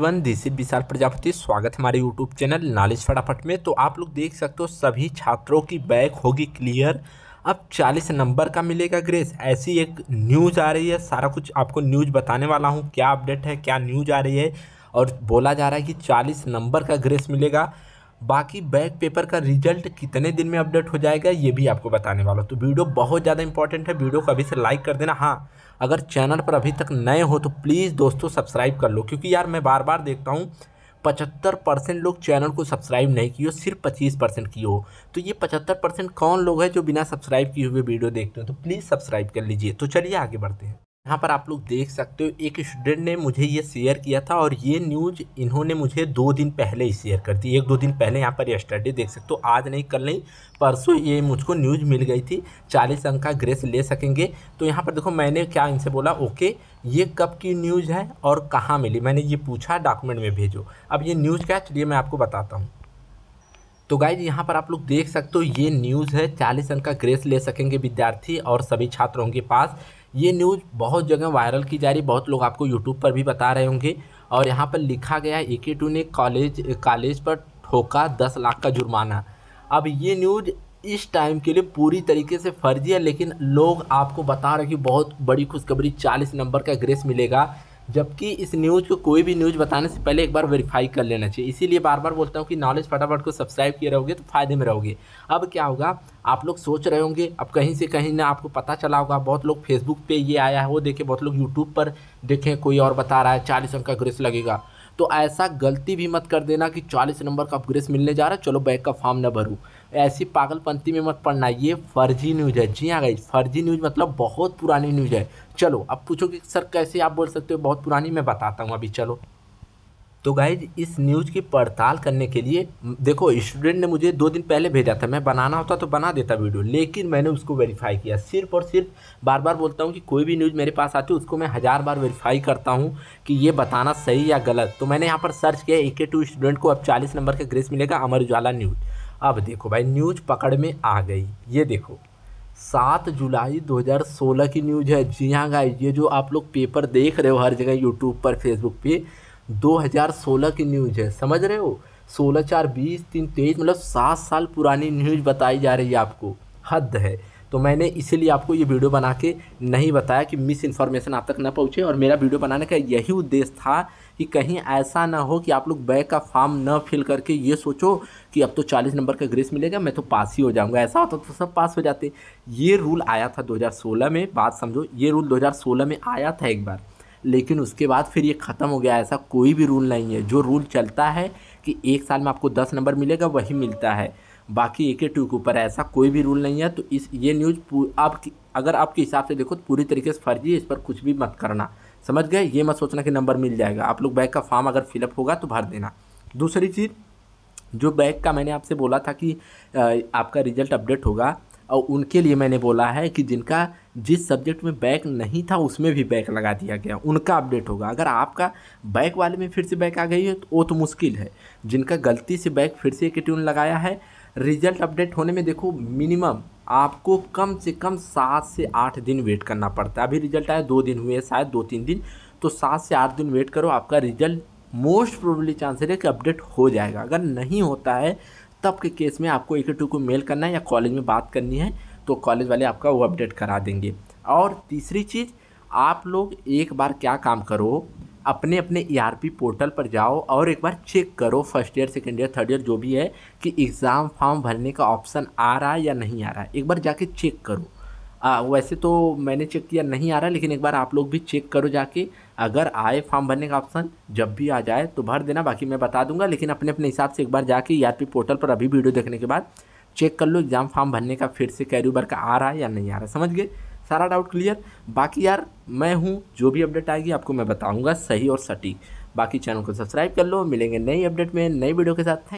one this विशाल प्रजापति स्वागत हमारे YouTube channel knowledge फटाफट में तो आप लोग देख सकते हो सभी छात्रों की बैक होगी क्लियर अब 40 नंबर का मिलेगा ग्रेस ऐसी एक न्यूज़ आ रही है सारा कुछ आपको न्यूज़ बताने वाला हूँ क्या अपडेट है क्या न्यूज़ आ रही है और बोला जा रहा है कि चालीस नंबर का ग्रेस मिलेगा बाकी बैक पेपर का रिजल्ट कितने दिन में अपडेट हो जाएगा ये भी आपको बताने वाला हूँ तो वीडियो बहुत ज़्यादा इंपॉर्टेंट है वीडियो को अभी से लाइक कर देना हाँ अगर चैनल पर अभी तक नए हो तो प्लीज़ दोस्तों सब्सक्राइब कर लो क्योंकि यार मैं बार बार देखता हूँ पचहत्तर परसेंट लोग चैनल को सब्सक्राइब नहीं किए हो सिर्फ पच्चीस परसेंट किए हो तो ये पचहत्तर परसेंट कौन लोग हैं जो बिना सब्सक्राइब किए हुए वीडियो देखते हो तो प्लीज़ सब्सक्राइब कर लीजिए तो चलिए आगे बढ़ते हैं यहाँ पर आप लोग देख सकते हो एक स्टूडेंट ने मुझे ये शेयर किया था और ये न्यूज इन्होंने मुझे दो दिन पहले ही शेयर कर दी एक दो दिन पहले यहाँ पर स्टडी देख सकते हो आज नहीं कल नहीं परसों ये मुझको न्यूज मिल गई थी चालीस अंक का ग्रेस ले सकेंगे तो यहाँ पर देखो मैंने क्या इनसे बोला ओके ये कब की न्यूज़ है और कहाँ मिली मैंने ये पूछा डॉक्यूमेंट में भेजो अब ये न्यूज़ क्या चलिए मैं आपको बताता हूँ तो गाइज यहाँ पर आप लोग देख सकते हो ये न्यूज़ है चालीस रन का ग्रेस ले सकेंगे विद्यार्थी और सभी छात्रों के पास ये न्यूज़ बहुत जगह वायरल की जा रही बहुत लोग आपको यूट्यूब पर भी बता रहे होंगे और यहाँ पर लिखा गया है ए टू ने कॉलेज कॉलेज पर ठोका दस लाख का जुर्माना अब ये न्यूज़ इस टाइम के लिए पूरी तरीके से फर्जी है लेकिन लोग आपको बता रहे कि बहुत बड़ी खुशखबरी चालीस नंबर का ग्रेस मिलेगा जबकि इस न्यूज़ को कोई भी न्यूज़ बताने से पहले एक बार वेरीफाई कर लेना चाहिए इसीलिए बार बार बोलता हूँ कि नॉलेज फटाफट को सब्सक्राइब किए रहोगे तो फ़ायदे में रहोगे अब क्या होगा आप लोग सोच रहे होंगे अब कहीं से कहीं ना आपको पता चला होगा बहुत लोग फेसबुक पे ये आया है वो देखें बहुत लोग यूट्यूब पर देखें कोई और बता रहा है चालीस अंक का ग्रेस लगेगा तो ऐसा गलती भी मत कर देना कि चालीस नंबर का ग्रेस मिलने जा रहा है चलो बैग का फॉर्म न भरूँ ऐसी पागलपंथी में मत पढ़ना ये फर्जी न्यूज़ है जी हाँ गई फर्जी न्यूज़ मतलब बहुत पुरानी न्यूज़ है चलो अब पूछो कि सर कैसे आप बोल सकते हो बहुत पुरानी मैं बताता हूँ अभी चलो तो गाइज इस न्यूज़ की पड़ताल करने के लिए देखो स्टूडेंट ने मुझे दो दिन पहले भेजा था मैं बनाना होता तो बना देता वीडियो लेकिन मैंने उसको वेरीफाई किया सिर्फ और सिर्फ बार बार बोलता हूँ कि कोई भी न्यूज़ मेरे पास आती है उसको मैं हज़ार बार वेरीफाई करता हूँ कि ये बताना सही या गलत तो मैंने यहाँ पर सर्च किया ए के टू स्टूडेंट को अब चालीस नंबर का ग्रेस मिलेगा अमर उजाला न्यूज़ अब देखो भाई न्यूज़ पकड़ में आ गई ये देखो सात जुलाई 2016 की न्यूज है जी हाँ गाई ये जो आप लोग पेपर देख रहे हो हर जगह यूट्यूब पर फेसबुक पे 2016 की न्यूज है समझ रहे हो सोलह चार बीस तीन तेईस मतलब सात साल पुरानी न्यूज बताई जा रही है आपको हद है तो मैंने इसीलिए आपको ये वीडियो बना के नहीं बताया कि मिस इन्फॉर्मेशन आप तक ना पहुँचे और मेरा वीडियो बनाने का यही उद्देश्य था कि कहीं ऐसा ना हो कि आप लोग बैग का फॉर्म न फिल करके ये सोचो कि अब तो 40 नंबर का ग्रेस मिलेगा मैं तो पास ही हो जाऊंगा ऐसा होता तो सब पास हो जाते ये रूल आया था 2016 में बात समझो ये रूल 2016 में आया था एक बार लेकिन उसके बाद फिर ये ख़त्म हो गया ऐसा कोई भी रूल नहीं है जो रूल चलता है कि एक साल में आपको दस नंबर मिलेगा वही मिलता है बाकी ए के टू के ऊपर ऐसा कोई भी रूल नहीं है तो इस ये न्यूज़ आप अगर आपके हिसाब से देखो तो पूरी तरीके से फर्जी है इस पर कुछ भी मत करना समझ गए ये मत सोचना कि नंबर मिल जाएगा आप लोग बैग का फॉर्म अगर फिलअप होगा तो भर देना दूसरी चीज़ जो बैग का मैंने आपसे बोला था कि आपका रिजल्ट अपडेट होगा और उनके लिए मैंने बोला है कि जिनका जिस सब्जेक्ट में बैक नहीं था उसमें भी बैक लगा दिया गया उनका अपडेट होगा अगर आपका बैक वाले में फिर से बैक आ गई है तो वो तो मुश्किल है जिनका गलती से बैक फिर से एक ट्यून लगाया है रिजल्ट अपडेट होने में देखो मिनिमम आपको कम से कम सात से आठ दिन वेट करना पड़ता है अभी रिजल्ट आया दो दिन हुए शायद दो तीन दिन तो सात से आठ दिन वेट करो आपका रिजल्ट मोस्ट प्रोबली चांस है कि अपडेट हो जाएगा अगर नहीं होता है तब के केस में आपको एक टू को मेल करना है या कॉलेज में बात करनी है तो कॉलेज वाले आपका वो अपडेट करा देंगे और तीसरी चीज़ आप लोग एक बार क्या काम करो अपने अपने ई पोर्टल पर जाओ और एक बार चेक करो first year second year third year जो भी है कि एग्ज़ाम फॉर्म भरने का ऑप्शन आ रहा है या नहीं आ रहा है एक बार जाके चेक करो आ, वैसे तो मैंने चेक किया नहीं आ रहा लेकिन एक बार आप लोग भी चेक करो जाके अगर आए फॉर्म भरने का ऑप्शन जब भी आ जाए तो भर देना बाकी मैं बता दूंगा लेकिन अपने अपने हिसाब से एक बार जाके ई e पोर्टल पर अभी वीडियो देखने के बाद चेक कर लो एग्ज़ाम फॉर्म भरने का फिर से कैरियर का आ रहा है या नहीं आ रहा समझ गए सारा डाउट क्लियर बाकी यार मैं हूँ जो भी अपडेट आएगी आपको मैं बताऊँगा सही और सटीक बाकी चैनल को सब्सक्राइब कर लो मिलेंगे नई अपडेट में नई वीडियो के साथ